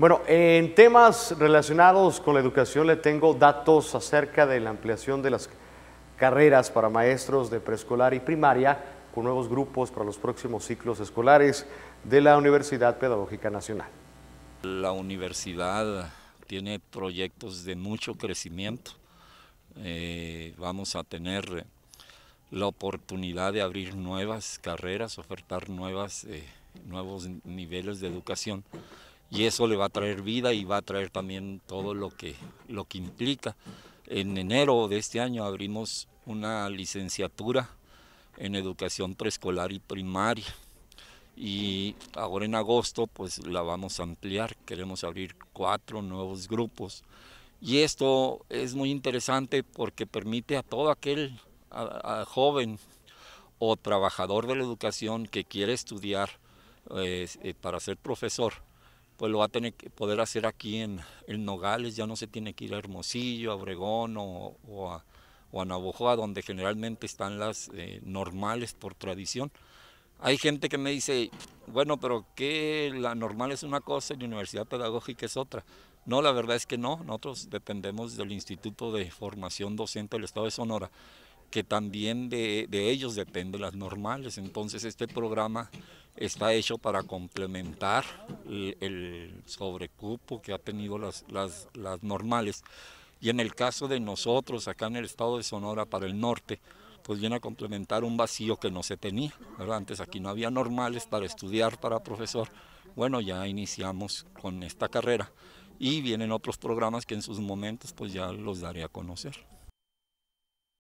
Bueno, en temas relacionados con la educación le tengo datos acerca de la ampliación de las carreras para maestros de preescolar y primaria con nuevos grupos para los próximos ciclos escolares de la Universidad Pedagógica Nacional. La universidad tiene proyectos de mucho crecimiento. Eh, vamos a tener la oportunidad de abrir nuevas carreras, ofertar eh, nuevos niveles de educación y eso le va a traer vida y va a traer también todo lo que, lo que implica. En enero de este año abrimos una licenciatura en educación preescolar y primaria y ahora en agosto pues la vamos a ampliar, queremos abrir cuatro nuevos grupos y esto es muy interesante porque permite a todo aquel joven o trabajador de la educación que quiere estudiar eh, eh, para ser profesor, pues lo va a tener que poder hacer aquí en, en Nogales, ya no se tiene que ir a Hermosillo, a Obregón o, o, a, o donde generalmente están las eh, normales por tradición. Hay gente que me dice, bueno, pero que la normal es una cosa y la universidad pedagógica es otra. No, la verdad es que no, nosotros dependemos del Instituto de Formación Docente del Estado de Sonora, que también de, de ellos dependen las normales, entonces este programa está hecho para complementar el, sobrecupo que ha tenido las, normales. Y en el caso de nosotros, acá en el estado de Sonora, para el norte, pues viene a complementar un vacío que no se tenía. Antes aquí no había normales para estudiar, para profesor. Bueno, ya iniciamos con esta carrera y vienen otros programas que en sus momentos pues ya los daré a conocer.